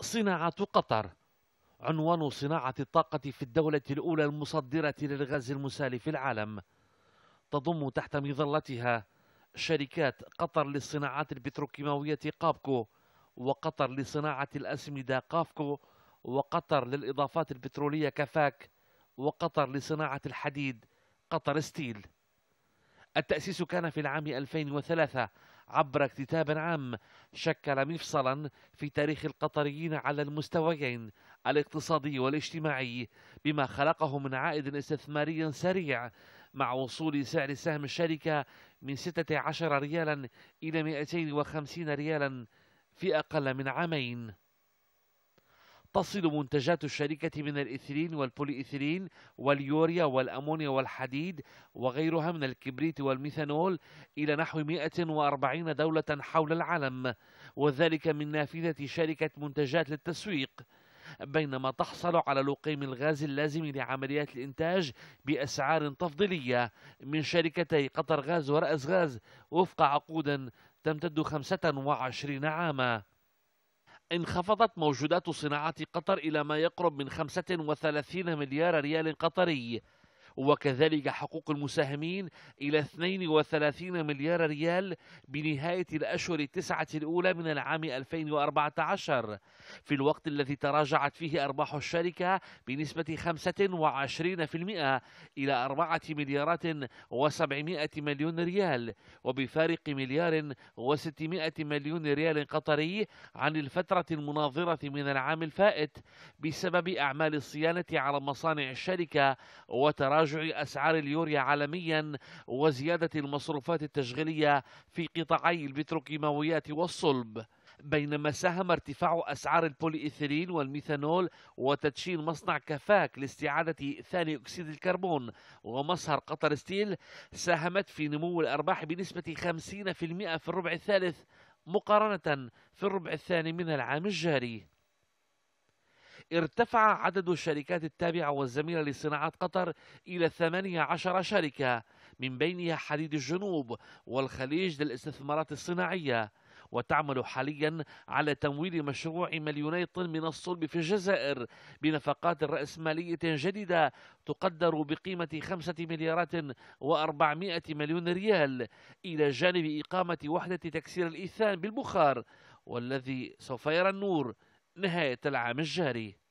صناعة قطر عنوان صناعة الطاقة في الدولة الأولى المصدرة للغاز المسال في العالم تضم تحت مظلتها شركات قطر للصناعات البتروكيماوية قابكو وقطر لصناعة الأسمدة قافكو وقطر للإضافات البترولية كفاك وقطر لصناعة الحديد قطر ستيل التأسيس كان في العام 2003 عبر اكتتاب عام شكل مفصلا في تاريخ القطريين على المستويين الاقتصادي والاجتماعي بما خلقه من عائد استثماري سريع مع وصول سعر سهم الشركة من 16 ريالا إلى 250 ريالا في أقل من عامين تصل منتجات الشركة من الإثرين والبوليإثرين واليوريا والأمونيا والحديد وغيرها من الكبريت والميثانول إلى نحو 140 دولة حول العالم وذلك من نافذة شركة منتجات للتسويق بينما تحصل على لقيم الغاز اللازم لعمليات الإنتاج بأسعار تفضيلية من شركتي قطر غاز ورأس غاز وفق عقود تمتد 25 عاماً انخفضت موجودات صناعة قطر إلى ما يقرب من 35 مليار ريال قطري وكذلك حقوق المساهمين إلى 32 مليار ريال بنهاية الأشهر التسعة الأولى من العام 2014 في الوقت الذي تراجعت فيه أرباح الشركة بنسبة 25% إلى 4 مليارات و700 مليون ريال وبفارق مليار و600 مليون ريال قطري عن الفترة المناظرة من العام الفائت بسبب أعمال الصيانة على مصانع الشركة وتراجع تراجع أسعار اليوريا عالميا وزيادة المصروفات التشغيلية في قطاعي البتروكيماويات والصلب بينما ساهم ارتفاع أسعار البوليإثيرين والميثانول وتدشين مصنع كفاك لاستعادة ثاني أكسيد الكربون ومصهر قطر ستيل ساهمت في نمو الأرباح بنسبة 50% في الربع الثالث مقارنة في الربع الثاني من العام الجاري ارتفع عدد الشركات التابعة والزميلة لصناعة قطر إلى 18 شركة من بينها حديد الجنوب والخليج للاستثمارات الصناعية وتعمل حاليا على تمويل مشروع مليوني طن من الصلب في الجزائر بنفقات رأسمالية جديدة تقدر بقيمة خمسة مليارات وأربعمائة مليون ريال إلى جانب إقامة وحدة تكسير الإيثان بالبخار والذي سوف يرى النور نهاية العام الجاري